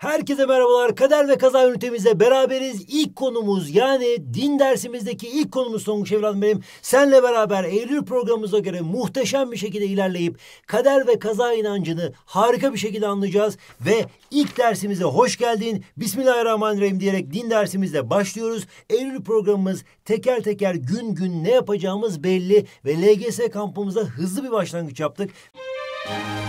Herkese merhabalar. Kader ve kaza ünitemizle beraberiz. İlk konumuz yani din dersimizdeki ilk konumuz Tonguç Evladım benim. Senle beraber Eylül programımıza göre muhteşem bir şekilde ilerleyip kader ve kaza inancını harika bir şekilde anlayacağız. Ve ilk dersimize hoş geldin. Bismillahirrahmanirrahim diyerek din dersimizle başlıyoruz. Eylül programımız teker teker gün gün ne yapacağımız belli ve LGS kampımıza hızlı bir başlangıç yaptık. Müzik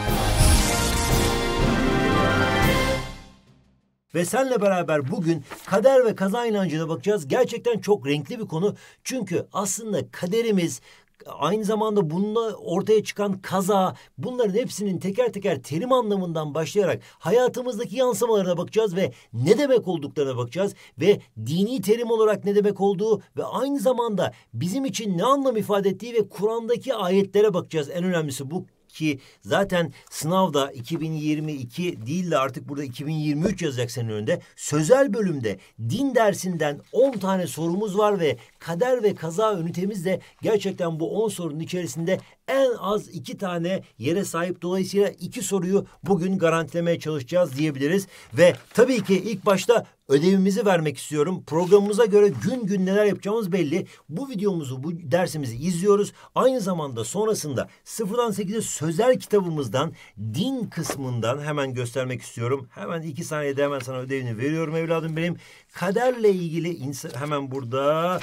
Ve senle beraber bugün kader ve kaza inancına bakacağız. Gerçekten çok renkli bir konu. Çünkü aslında kaderimiz, aynı zamanda bununla ortaya çıkan kaza bunların hepsinin teker teker terim anlamından başlayarak hayatımızdaki yansımalarına bakacağız ve ne demek olduklarına bakacağız ve dini terim olarak ne demek olduğu ve aynı zamanda bizim için ne anlam ifade ettiği ve Kur'an'daki ayetlere bakacağız. En önemlisi bu ki zaten sınavda 2022 değil de artık burada 2023 yazacak senin önünde. Sözel bölümde din dersinden 10 tane sorumuz var ve kader ve kaza ünitemiz de gerçekten bu 10 sorunun içerisinde en az iki tane yere sahip. Dolayısıyla iki soruyu bugün garantilemeye çalışacağız diyebiliriz. Ve tabii ki ilk başta Ödevimizi vermek istiyorum. Programımıza göre gün gün neler yapacağımız belli. Bu videomuzu, bu dersimizi izliyoruz. Aynı zamanda sonrasında sıfırdan sekize sözel kitabımızdan din kısmından hemen göstermek istiyorum. Hemen iki saniyede hemen sana ödevini veriyorum evladım benim. Kaderle ilgili hemen burada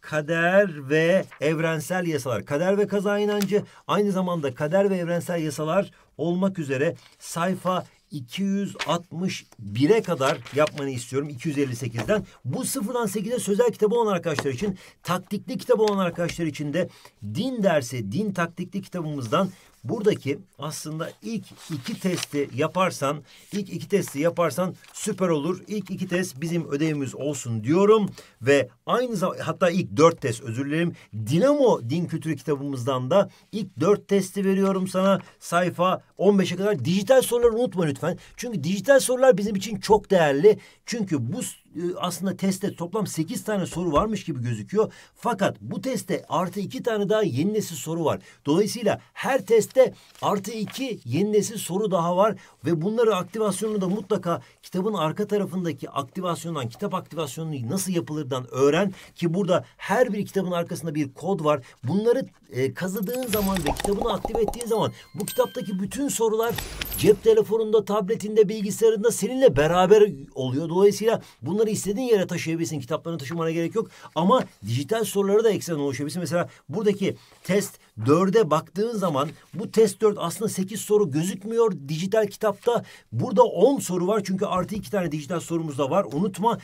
kader ve evrensel yasalar. Kader ve kaza inancı aynı zamanda kader ve evrensel yasalar olmak üzere sayfa 261'e kadar yapmanı istiyorum 258'den. Bu sıfırdan 8'e sözel kitabı olan arkadaşlar için taktikli kitabı olan arkadaşlar için de din dersi, din taktikli kitabımızdan Buradaki aslında ilk iki testi yaparsan, ilk iki testi yaparsan süper olur. İlk iki test bizim ödevimiz olsun diyorum ve aynı zamanda hatta ilk dört test özür dilerim. Dinamo Din Kültürü kitabımızdan da ilk dört testi veriyorum sana. Sayfa 15'e kadar dijital soruları unutma lütfen. Çünkü dijital sorular bizim için çok değerli. Çünkü bu ee, aslında testte toplam sekiz tane soru varmış gibi gözüküyor. Fakat bu testte artı iki tane daha yeni nesil soru var. Dolayısıyla her testte artı iki yeni nesil soru daha var ve bunları aktivasyonunu da mutlaka kitabın arka tarafındaki aktivasyondan, kitap aktivasyonunu nasıl yapılırdan öğren ki burada her bir kitabın arkasında bir kod var. Bunları e, kazıdığın zaman ve kitabını aktive ettiğin zaman bu kitaptaki bütün sorular cep telefonunda, tabletinde, bilgisayarında seninle beraber oluyor. Dolayısıyla bunları soruları istediğin yere taşıyabilirsin. Kitaplarını taşımana gerek yok. Ama dijital soruları da eksen oluşabilirsin. Mesela buradaki test dörde baktığın zaman bu test dört aslında sekiz soru gözükmüyor dijital kitapta. Burada on soru var çünkü artı iki tane dijital sorumuz da var. Unutma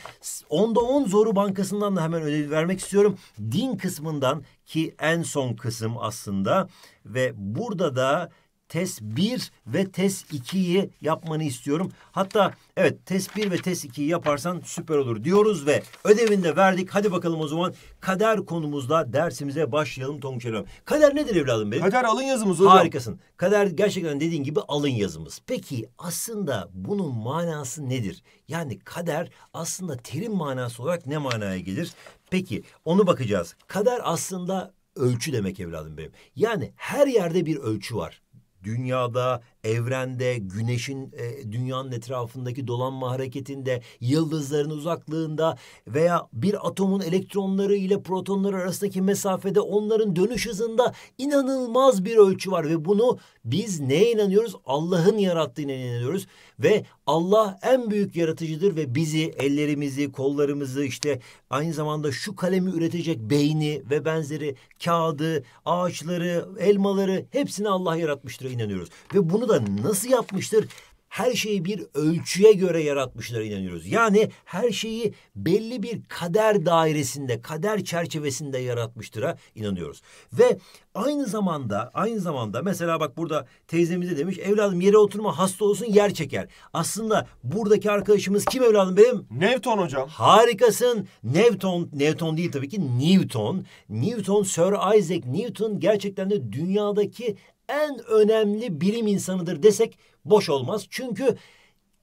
onda on soru bankasından da hemen ödevi vermek istiyorum. Din kısmından ki en son kısım aslında ve burada da test 1 ve test 2'yi yapmanı istiyorum. Hatta evet test 1 ve test 2'yi yaparsan süper olur diyoruz ve ödevini de verdik. Hadi bakalım o zaman kader konumuzla dersimize başlayalım Tonguç Hocam. Kader nedir evladım benim? Kader alın yazımız hocam. Harikasın. Kader gerçekten dediğin gibi alın yazımız. Peki aslında bunun manası nedir? Yani kader aslında terim manası olarak ne manaya gelir? Peki onu bakacağız. Kader aslında ölçü demek evladım benim. Yani her yerde bir ölçü var dünyada evrende, güneşin e, dünyanın etrafındaki dolanma hareketinde, yıldızların uzaklığında veya bir atomun elektronları ile protonları arasındaki mesafede onların dönüş hızında inanılmaz bir ölçü var ve bunu biz neye inanıyoruz? Allah'ın yarattığına inanıyoruz ve Allah en büyük yaratıcıdır ve bizi, ellerimizi, kollarımızı işte aynı zamanda şu kalemi üretecek beyni ve benzeri kağıdı, ağaçları, elmaları hepsini Allah yaratmıştır inanıyoruz. Ve bunu da nasıl yapmıştır? Her şeyi bir ölçüye göre yaratmışlara inanıyoruz. Yani her şeyi belli bir kader dairesinde, kader çerçevesinde yaratmıştıra inanıyoruz. Ve aynı zamanda, aynı zamanda mesela bak burada teyzemiz de demiş evladım yere oturma hasta olsun yer çeker. Aslında buradaki arkadaşımız kim evladım benim? Newton hocam. Harikasın. Newton, Newton değil tabii ki Newton. Newton, Sir Isaac Newton gerçekten de dünyadaki en önemli bilim insanıdır desek boş olmaz. Çünkü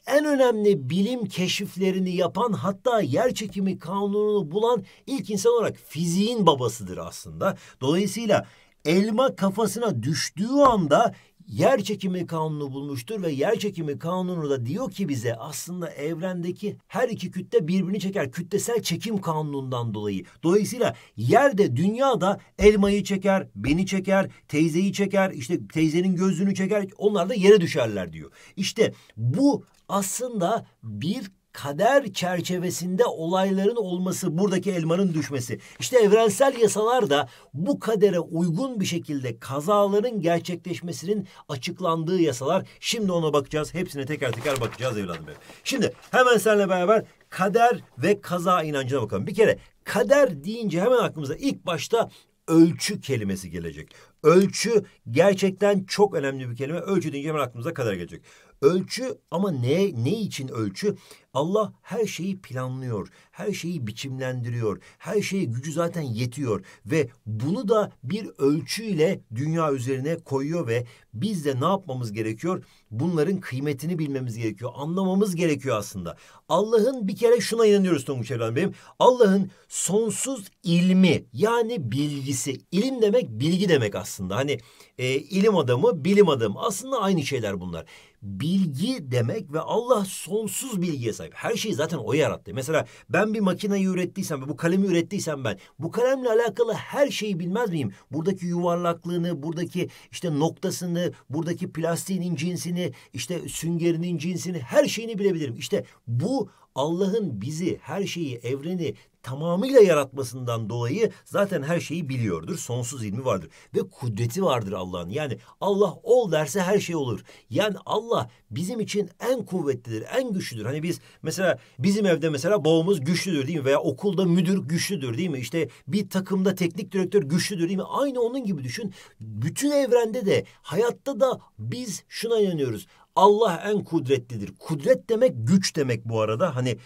en önemli bilim keşiflerini yapan hatta yer çekimi kanununu bulan ilk insan olarak fiziğin babasıdır aslında. Dolayısıyla elma kafasına düştüğü anda yer çekimi kanunu bulmuştur ve yer çekimi kanunu da diyor ki bize aslında evrendeki her iki kütle birbirini çeker. Kütlesel çekim kanunundan dolayı. Dolayısıyla yerde de dünya da elmayı çeker, beni çeker, teyzeyi çeker, işte teyzenin gözünü çeker. Onlar da yere düşerler diyor. İşte bu aslında bir kader çerçevesinde olayların olması, buradaki elmanın düşmesi. İşte evrensel yasalar da bu kadere uygun bir şekilde kazaların gerçekleşmesinin açıklandığı yasalar. Şimdi ona bakacağız. Hepsine teker teker bakacağız evladım benim. Şimdi hemen seninle beraber kader ve kaza inancına bakalım. Bir kere kader deyince hemen aklımıza ilk başta ölçü kelimesi gelecek. Ölçü gerçekten çok önemli bir kelime. Ölçü deyince hemen aklımıza kader gelecek. Ölçü ama ne ne için ölçü? Allah her şeyi planlıyor, her şeyi biçimlendiriyor, her şeye gücü zaten yetiyor ve bunu da bir ölçüyle dünya üzerine koyuyor ve biz de ne yapmamız gerekiyor? Bunların kıymetini bilmemiz gerekiyor, anlamamız gerekiyor aslında. Allah'ın bir kere şuna inanıyoruz Tonguç Evren Bey'im. Allah'ın sonsuz ilmi yani bilgisi. İlim demek bilgi demek aslında. Hani e, ilim adamı, bilim adamı aslında aynı şeyler bunlar. Bilgi demek ve Allah sonsuz bilgiye sahip. Her şeyi zaten o yarattı. Mesela ben bir makineyi ürettiysem, bu kalemi ürettiysem ben bu kalemle alakalı her şeyi bilmez miyim? Buradaki yuvarlaklığını, buradaki işte noktasını, buradaki plastiğinin cinsini, işte süngerinin cinsini her şeyini bilebilirim. İşte bu Allah'ın bizi, her şeyi, evreni tamamıyla yaratmasından dolayı zaten her şeyi biliyordur. Sonsuz ilmi vardır ve kudreti vardır Allah'ın. Yani Allah ol derse her şey olur. Yani Allah bizim için en kuvvetlidir, en güçlüdür. Hani biz mesela bizim evde mesela babamız güçlüdür değil mi? Veya okulda müdür güçlüdür değil mi? İşte bir takımda teknik direktör güçlüdür değil mi? Aynı onun gibi düşün. Bütün evrende de, hayatta da biz şuna inanıyoruz. Allah en kudretlidir. Kudret demek güç demek bu arada. Hani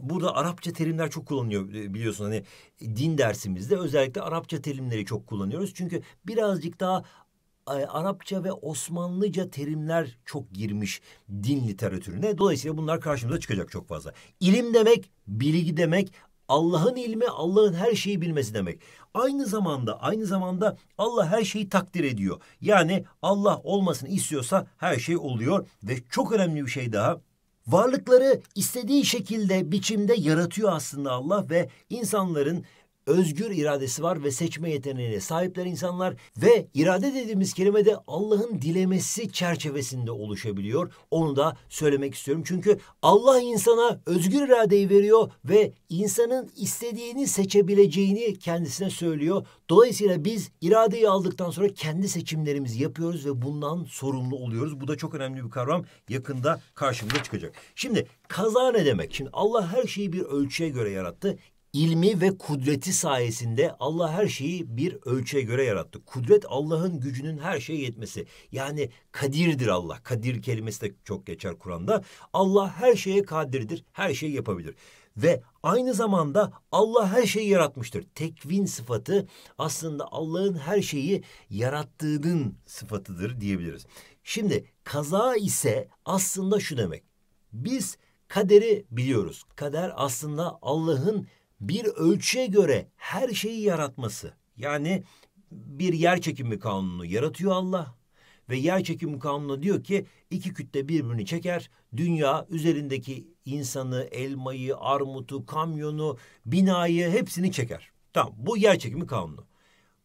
burada Arapça terimler çok kullanılıyor e, biliyorsun. Hani din dersimizde özellikle Arapça terimleri çok kullanıyoruz. Çünkü birazcık daha e, Arapça ve Osmanlıca terimler çok girmiş din literatürüne. Dolayısıyla bunlar karşımıza çıkacak çok fazla. İlim demek, bilgi demek, Allah'ın ilmi Allah'ın her şeyi bilmesi demek. Aynı zamanda aynı zamanda Allah her şeyi takdir ediyor. Yani Allah olmasını istiyorsa her şey oluyor ve çok önemli bir şey daha varlıkları istediği şekilde biçimde yaratıyor aslında Allah ve insanların özgür iradesi var ve seçme yeteneğine sahipler insanlar ve irade dediğimiz kelime de Allah'ın dilemesi çerçevesinde oluşabiliyor. Onu da söylemek istiyorum. Çünkü Allah insana özgür iradeyi veriyor ve insanın istediğini seçebileceğini kendisine söylüyor. Dolayısıyla biz iradeyi aldıktan sonra kendi seçimlerimizi yapıyoruz ve bundan sorumlu oluyoruz. Bu da çok önemli bir kavram. Yakında karşımıza çıkacak. Şimdi kaza ne demek? Şimdi Allah her şeyi bir ölçüye göre yarattı ilmi ve kudreti sayesinde Allah her şeyi bir ölçüye göre yarattı. Kudret Allah'ın gücünün her şeye yetmesi. Yani kadirdir Allah. Kadir kelimesi de çok geçer Kur'an'da. Allah her şeye kadirdir. Her şeyi yapabilir. Ve aynı zamanda Allah her şeyi yaratmıştır. Tekvin sıfatı aslında Allah'ın her şeyi yarattığının sıfatıdır diyebiliriz. Şimdi kaza ise aslında şu demek. Biz kaderi biliyoruz. Kader aslında Allah'ın bir ölçüye göre her şeyi yaratması. Yani bir yer çekimi kanunu yaratıyor Allah ve yer çekimi kanunu diyor ki iki kütle birbirini çeker. Dünya üzerindeki insanı, elmayı, armutu, kamyonu, binayı hepsini çeker. Tamam bu yer çekimi kanunu.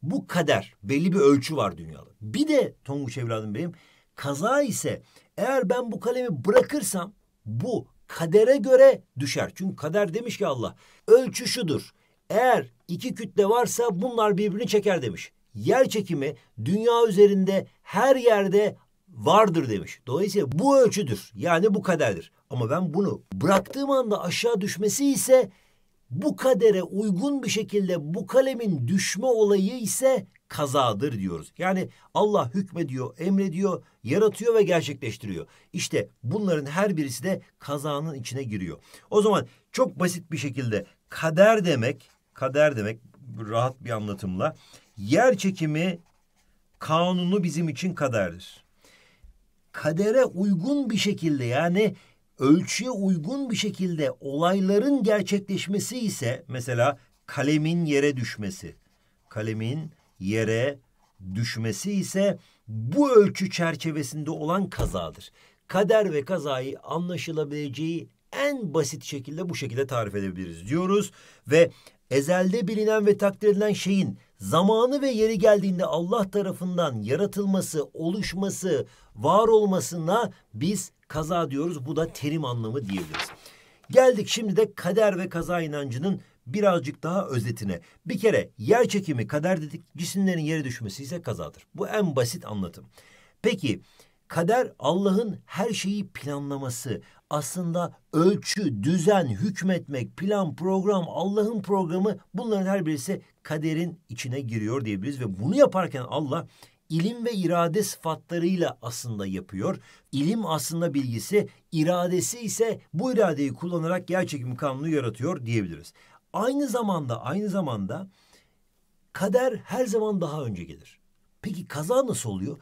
Bu kader belli bir ölçü var dünyada. Bir de Tonguç evladım benim kaza ise eğer ben bu kalemi bırakırsam bu kadere göre düşer. Çünkü kader demiş ki Allah ölçü şudur. Eğer iki kütle varsa bunlar birbirini çeker demiş. Yer çekimi dünya üzerinde her yerde vardır demiş. Dolayısıyla bu ölçüdür. Yani bu kaderdir. Ama ben bunu bıraktığım anda aşağı düşmesi ise bu kadere uygun bir şekilde bu kalemin düşme olayı ise kazadır diyoruz. Yani Allah hükmediyor, emrediyor, yaratıyor ve gerçekleştiriyor. İşte bunların her birisi de kazanın içine giriyor. O zaman çok basit bir şekilde kader demek, kader demek rahat bir anlatımla yer çekimi kanunu bizim için kaderdir. Kadere uygun bir şekilde yani ölçüye uygun bir şekilde olayların gerçekleşmesi ise mesela kalemin yere düşmesi, kalemin yere düşmesi ise bu ölçü çerçevesinde olan kazadır. Kader ve kazayı anlaşılabileceği en basit şekilde bu şekilde tarif edebiliriz diyoruz ve ezelde bilinen ve takdir edilen şeyin zamanı ve yeri geldiğinde Allah tarafından yaratılması, oluşması, var olmasına biz kaza diyoruz. Bu da terim anlamı diyebiliriz. Geldik şimdi de kader ve kaza inancının birazcık daha özetine. Bir kere yer çekimi kader dedik. Cisimlerin yere düşmesi ise kazadır. Bu en basit anlatım. Peki kader Allah'ın her şeyi planlaması. Aslında ölçü, düzen, hükmetmek, plan, program, Allah'ın programı bunların her birisi kaderin içine giriyor diyebiliriz. Ve bunu yaparken Allah ilim ve irade sıfatlarıyla aslında yapıyor. İlim aslında bilgisi, iradesi ise bu iradeyi kullanarak yer çekimi kanunu yaratıyor diyebiliriz. Aynı zamanda aynı zamanda kader her zaman daha önce gelir. Peki kaza nasıl oluyor?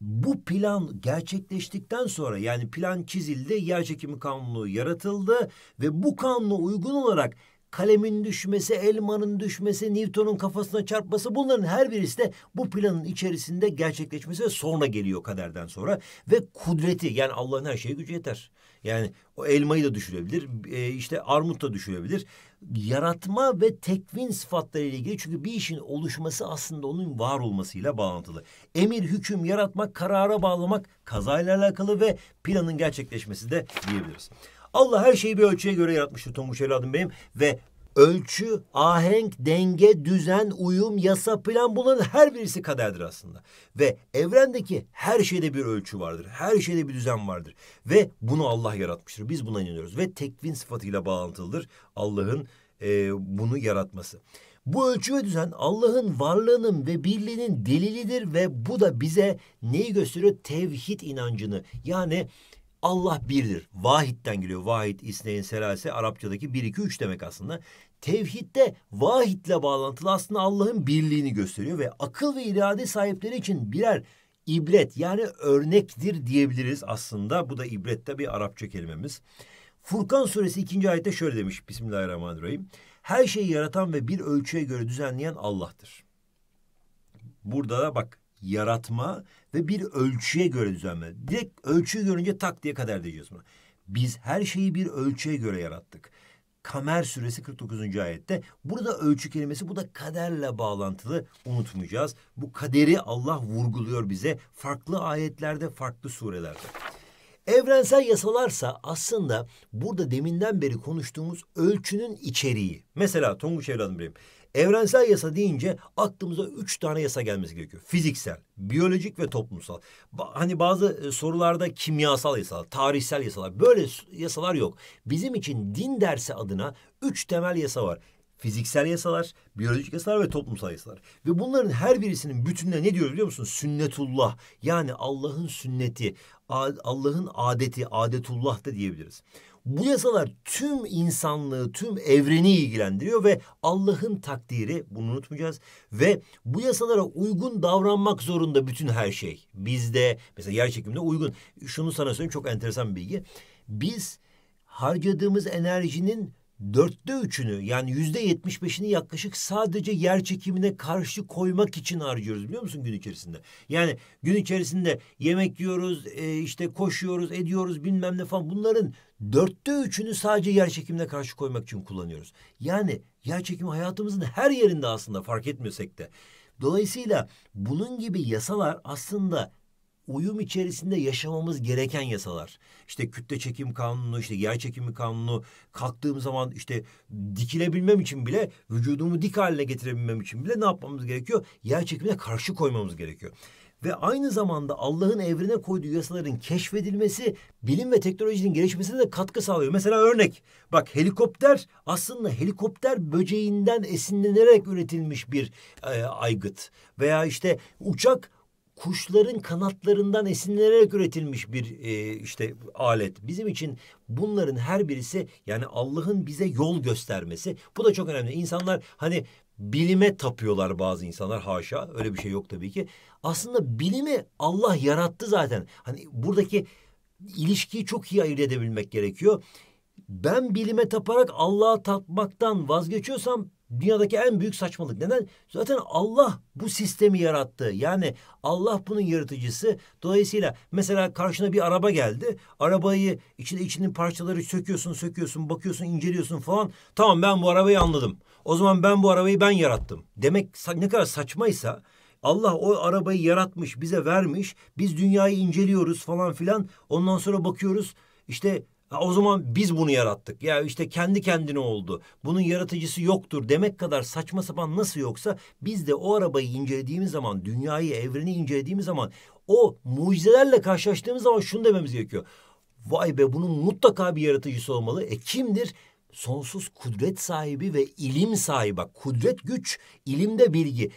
Bu plan gerçekleştikten sonra yani plan çizildi, yer çekimi kanunu yaratıldı ve bu kanuna uygun olarak kalemin düşmesi, elmanın düşmesi, Newton'un kafasına çarpması bunların her birisi de bu planın içerisinde gerçekleşmesi ve sonra geliyor kaderden sonra. Ve kudreti yani Allah'ın her şeye gücü yeter. Yani o elmayı da düşürebilir. E, işte armut da düşürebilir. Yaratma ve tekvin sıfatları ile ilgili çünkü bir işin oluşması aslında onun var olmasıyla bağlantılı. Emir, hüküm, yaratmak, karara bağlamak kazayla alakalı ve planın gerçekleşmesi de diyebiliriz. Allah her şeyi bir ölçüye göre yaratmıştır Tonguç evladım benim ve ölçü, ahenk, denge, düzen, uyum, yasa, plan bunların her birisi kaderdir aslında. Ve evrendeki her şeyde bir ölçü vardır. Her şeyde bir düzen vardır. Ve bunu Allah yaratmıştır. Biz buna inanıyoruz. Ve tekvin sıfatıyla bağlantılıdır Allah'ın e, bunu yaratması. Bu ölçü ve düzen Allah'ın varlığının ve birliğinin delilidir ve bu da bize neyi gösteriyor? Tevhid inancını. Yani Allah birdir. Vahid'den geliyor. Vahid, İsneyn, Selase Arapçadaki bir, iki, üç demek aslında. Tevhidde vahidle bağlantılı aslında Allah'ın birliğini gösteriyor ve akıl ve irade sahipleri için birer ibret yani örnektir diyebiliriz aslında. Bu da ibrette bir Arapça kelimemiz. Furkan suresi ikinci ayette şöyle demiş Bismillahirrahmanirrahim. Her şeyi yaratan ve bir ölçüye göre düzenleyen Allah'tır. Burada da bak yaratma ve bir ölçüye göre düzenleme. Direkt ölçüyü görünce tak diye kader diyeceğiz buna. Biz her şeyi bir ölçüye göre yarattık. Kamer suresi 49. ayette. Burada ölçü kelimesi bu da kaderle bağlantılı unutmayacağız. Bu kaderi Allah vurguluyor bize farklı ayetlerde, farklı surelerde. Evrensel yasalarsa aslında burada deminden beri konuştuğumuz ölçünün içeriği. Mesela Tonguç evladım benim Evrensel yasa deyince aklımıza üç tane yasa gelmesi gerekiyor. Fiziksel, biyolojik ve toplumsal. Ba hani bazı e, sorularda kimyasal yasalar, tarihsel yasalar böyle yasalar yok. Bizim için din dersi adına üç temel yasa var. Fiziksel yasalar, biyolojik yasalar ve toplumsal yasalar. Ve bunların her birisinin bütününe ne diyor biliyor musun? Sünnetullah. Yani Allah'ın sünneti, Allah'ın adeti, adetullah da diyebiliriz. Bu yasalar tüm insanlığı, tüm evreni ilgilendiriyor ve Allah'ın takdiri bunu unutmayacağız ve bu yasalara uygun davranmak zorunda bütün her şey. Bizde mesela yer çekiminde uygun. Şunu sana söyleyeyim çok enteresan bir bilgi. Biz harcadığımız enerjinin dörtte üçünü yani yüzde yetmiş beşini yaklaşık sadece yer çekimine karşı koymak için harcıyoruz biliyor musun gün içerisinde? Yani gün içerisinde yemek yiyoruz, e, işte koşuyoruz, ediyoruz bilmem ne falan bunların dörtte üçünü sadece yer çekimine karşı koymak için kullanıyoruz. Yani yer çekimi hayatımızın her yerinde aslında fark etmiyorsak da. Dolayısıyla bunun gibi yasalar aslında uyum içerisinde yaşamamız gereken yasalar. İşte kütle çekim kanunu, işte yer çekimi kanunu, kalktığım zaman işte dikilebilmem için bile, vücudumu dik haline getirebilmem için bile ne yapmamız gerekiyor? Yer çekimine karşı koymamız gerekiyor ve aynı zamanda Allah'ın evrene koyduğu yasaların keşfedilmesi bilim ve teknolojinin gelişmesine de katkı sağlıyor. Mesela örnek bak helikopter aslında helikopter böceğinden esinlenerek üretilmiş bir e, aygıt veya işte uçak kuşların kanatlarından esinlenerek üretilmiş bir e, işte alet. Bizim için bunların her birisi yani Allah'ın bize yol göstermesi. Bu da çok önemli. İnsanlar hani bilime tapıyorlar bazı insanlar haşa öyle bir şey yok tabii ki. Aslında bilimi Allah yarattı zaten. Hani buradaki ilişkiyi çok iyi ayırt edebilmek gerekiyor. Ben bilime taparak Allah'a tapmaktan vazgeçiyorsam dünyadaki en büyük saçmalık. Neden? Zaten Allah bu sistemi yarattı. Yani Allah bunun yaratıcısı. Dolayısıyla mesela karşına bir araba geldi. Arabayı içinde içinin parçaları söküyorsun, söküyorsun, bakıyorsun, inceliyorsun falan. Tamam ben bu arabayı anladım. O zaman ben bu arabayı ben yarattım. Demek ne kadar saçmaysa Allah o arabayı yaratmış, bize vermiş. Biz dünyayı inceliyoruz falan filan. Ondan sonra bakıyoruz işte o zaman biz bunu yarattık. Ya işte kendi kendine oldu. Bunun yaratıcısı yoktur demek kadar saçma sapan nasıl yoksa biz de o arabayı incelediğimiz zaman, dünyayı, evreni incelediğimiz zaman o mucizelerle karşılaştığımız zaman şunu dememiz gerekiyor. Vay be bunun mutlaka bir yaratıcısı olmalı. E kimdir? sonsuz kudret sahibi ve ilim sahibi. kudret güç, ilimde bilgi.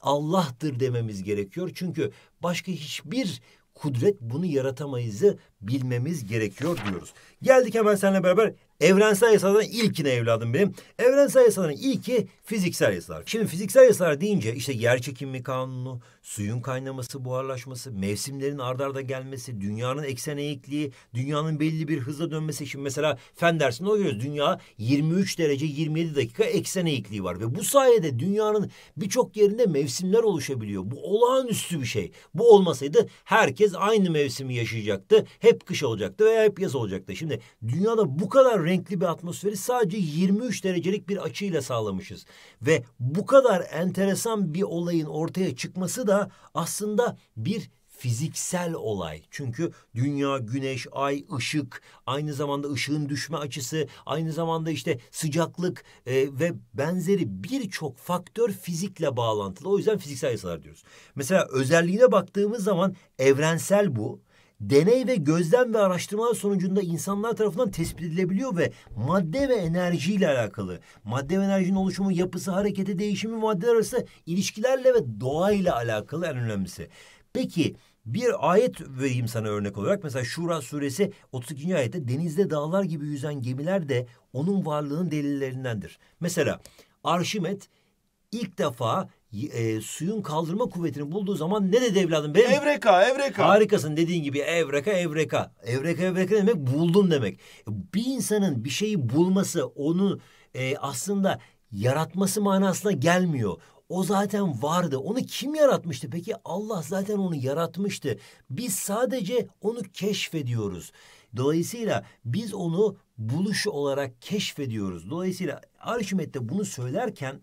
Allah'tır dememiz gerekiyor. Çünkü başka hiçbir kudret bunu yaratamayızı bilmemiz gerekiyor diyoruz. Geldik hemen seninle beraber Evrensel yasaların ilkine evladım benim. Evrensel yasaların ilki fiziksel yasalar. Şimdi fiziksel yasalar deyince işte yer çekimi kanunu, suyun kaynaması, buharlaşması, mevsimlerin ardarda arda gelmesi, dünyanın eksen eğikliği, dünyanın belli bir hızla dönmesi. Şimdi mesela fen dersinde o görüyoruz. Dünya 23 derece 27 dakika eksen eğikliği var ve bu sayede dünyanın birçok yerinde mevsimler oluşabiliyor. Bu olağanüstü bir şey. Bu olmasaydı herkes aynı mevsimi yaşayacaktı. Hep kış olacaktı veya hep yaz olacaktı. Şimdi dünyada bu kadar renkli bir atmosferi sadece 23 derecelik bir açıyla sağlamışız. Ve bu kadar enteresan bir olayın ortaya çıkması da aslında bir fiziksel olay. Çünkü dünya, güneş, ay, ışık, aynı zamanda ışığın düşme açısı, aynı zamanda işte sıcaklık e, ve benzeri birçok faktör fizikle bağlantılı. O yüzden fiziksel yasalar diyoruz. Mesela özelliğine baktığımız zaman evrensel bu deney ve gözlem ve araştırmalar sonucunda insanlar tarafından tespit edilebiliyor ve madde ve enerji ile alakalı. Madde ve enerjinin oluşumu, yapısı, harekete değişimi maddeler arası ilişkilerle ve doğayla alakalı en önemlisi. Peki bir ayet vereyim sana örnek olarak. Mesela Şura suresi 32. ayette denizde dağlar gibi yüzen gemiler de onun varlığının delillerindendir. Mesela Arşimet ilk defa e, suyun kaldırma kuvvetini bulduğu zaman ne dedi evladım benim? Evreka, evreka. Harikasın dediğin gibi evreka, evreka. Evreka, evreka demek buldun demek. E, bir insanın bir şeyi bulması, onu e, aslında yaratması manasına gelmiyor. O zaten vardı. Onu kim yaratmıştı? Peki Allah zaten onu yaratmıştı. Biz sadece onu keşfediyoruz. Dolayısıyla biz onu buluş olarak keşfediyoruz. Dolayısıyla Arşimet'te bunu söylerken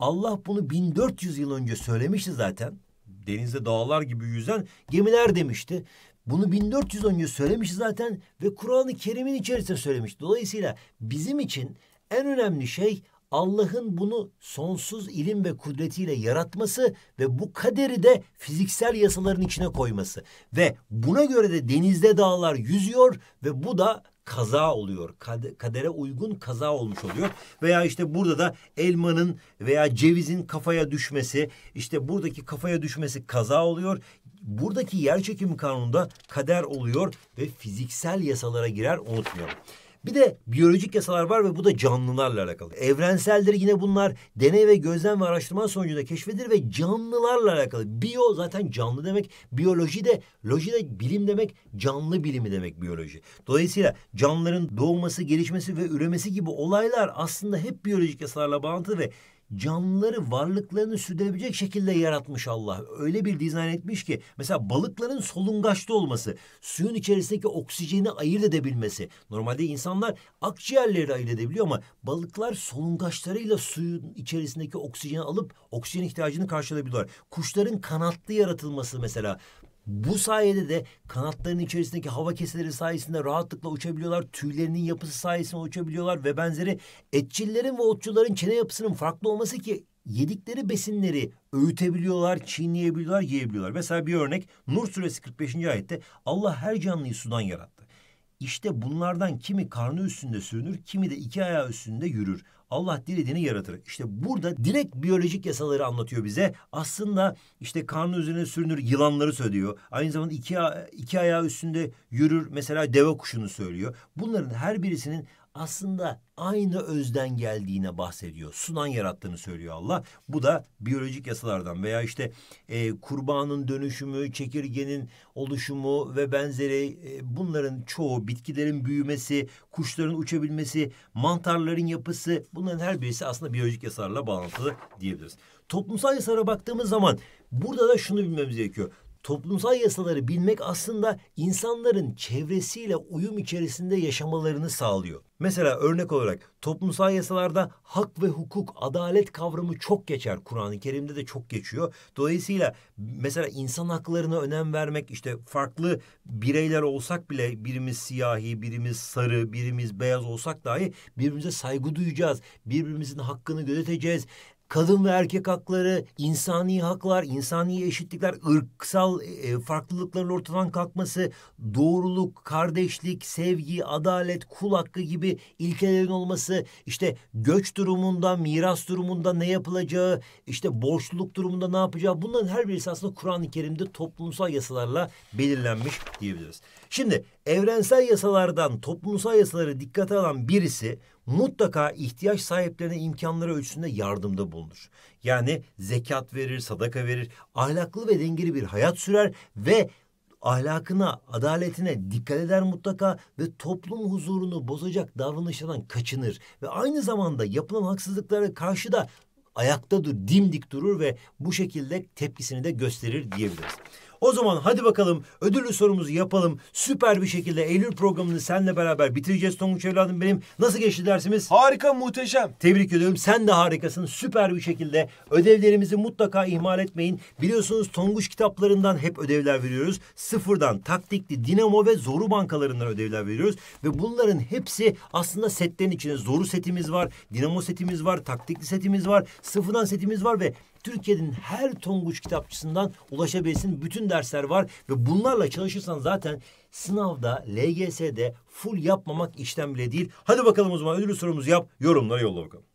Allah bunu 1400 yıl önce söylemişti zaten. Denizde dağlar gibi yüzen gemiler demişti. Bunu 1400 önce söylemiş zaten ve Kur'an-ı Kerim'in içerisinde söylemiş. Dolayısıyla bizim için en önemli şey Allah'ın bunu sonsuz ilim ve kudretiyle yaratması ve bu kaderi de fiziksel yasaların içine koyması. Ve buna göre de denizde dağlar yüzüyor ve bu da kaza oluyor. Kadere uygun kaza olmuş oluyor. Veya işte burada da elmanın veya cevizin kafaya düşmesi, işte buradaki kafaya düşmesi kaza oluyor. Buradaki yer çekimi kanununda kader oluyor ve fiziksel yasalara girer unutmuyorum. Bir de biyolojik yasalar var ve bu da canlılarla alakalı. Evrenseldir yine bunlar. Deney ve gözlem ve araştırma sonucunda keşfedilir ve canlılarla alakalı. Biyo zaten canlı demek. Biyoloji de, loji de bilim demek. Canlı bilimi demek biyoloji. Dolayısıyla canlıların doğması, gelişmesi ve üremesi gibi olaylar aslında hep biyolojik yasalarla bağlantılı ve canlıları varlıklarını sürdürebilecek şekilde yaratmış Allah. Öyle bir dizayn etmiş ki mesela balıkların solungaçta olması, suyun içerisindeki oksijeni ayırt edebilmesi. Normalde insanlar akciğerleri ayırt edebiliyor ama balıklar solungaçlarıyla suyun içerisindeki oksijeni alıp oksijen ihtiyacını karşılayabiliyorlar. Kuşların kanatlı yaratılması mesela bu sayede de kanatlarının içerisindeki hava keseleri sayesinde rahatlıkla uçabiliyorlar. Tüylerinin yapısı sayesinde uçabiliyorlar ve benzeri. Etçillerin ve otçuların çene yapısının farklı olması ki yedikleri besinleri öğütebiliyorlar, çiğneyebiliyorlar, yiyebiliyorlar. Mesela bir örnek Nur suresi 45. ayette Allah her canlıyı sudan yarattı. İşte bunlardan kimi karnı üstünde sürünür, kimi de iki ayağı üstünde yürür. Allah dilediğini yaratır. İşte burada direkt biyolojik yasaları anlatıyor bize. Aslında işte karnı üzerine sürünür yılanları söylüyor. Aynı zamanda iki, iki ayağı üstünde yürür mesela deve kuşunu söylüyor. Bunların her birisinin aslında aynı özden geldiğine bahsediyor. Sunan yarattığını söylüyor Allah. Bu da biyolojik yasalardan veya işte e, kurbanın dönüşümü, çekirgenin oluşumu ve benzeri e, bunların çoğu bitkilerin büyümesi, kuşların uçabilmesi, mantarların yapısı bunların her birisi aslında biyolojik yasalarla bağlantılı diyebiliriz. Toplumsal yasara baktığımız zaman burada da şunu bilmemiz gerekiyor toplumsal yasaları bilmek aslında insanların çevresiyle uyum içerisinde yaşamalarını sağlıyor. Mesela örnek olarak toplumsal yasalarda hak ve hukuk, adalet kavramı çok geçer. Kur'an-ı Kerim'de de çok geçiyor. Dolayısıyla mesela insan haklarına önem vermek işte farklı bireyler olsak bile birimiz siyahi, birimiz sarı, birimiz beyaz olsak dahi birbirimize saygı duyacağız. Birbirimizin hakkını gözeteceğiz kadın ve erkek hakları, insani haklar, insani eşitlikler, ırksal e, e, farklılıkların ortadan kalkması, doğruluk, kardeşlik, sevgi, adalet, kul hakkı gibi ilkelerin olması, işte göç durumunda, miras durumunda ne yapılacağı, işte borçluluk durumunda ne yapacağı bunların her birisi aslında Kur'an-ı Kerim'de toplumsal yasalarla belirlenmiş diyebiliriz. Şimdi evrensel yasalardan toplumsal yasaları dikkate alan birisi mutlaka ihtiyaç sahiplerine imkanları ölçüsünde yardımda bulunur. Yani zekat verir, sadaka verir, ahlaklı ve dengeli bir hayat sürer ve ahlakına, adaletine dikkat eder mutlaka ve toplum huzurunu bozacak davranışlardan kaçınır. Ve aynı zamanda yapılan haksızlıklara karşı da ayakta dur, dimdik durur ve bu şekilde tepkisini de gösterir diyebiliriz. O zaman hadi bakalım ödüllü sorumuzu yapalım. Süper bir şekilde Eylül programını seninle beraber bitireceğiz Tonguç evladım benim. Nasıl geçti dersimiz? Harika muhteşem. Tebrik ediyorum. Sen de harikasın. Süper bir şekilde ödevlerimizi mutlaka ihmal etmeyin. Biliyorsunuz Tonguç kitaplarından hep ödevler veriyoruz. Sıfırdan taktikli dinamo ve zoru bankalarından ödevler veriyoruz. Ve bunların hepsi aslında setlerin içinde zoru setimiz var. Dinamo setimiz var. Taktikli setimiz var. Sıfırdan setimiz var ve Türkiye'nin her tonguç kitapçısından ulaşabilsin bütün dersler var ve bunlarla çalışırsan zaten sınavda, LGS'de full yapmamak işlem bile değil. Hadi bakalım o zaman ödül sorumuzu yap, yorumlara yolla bakalım.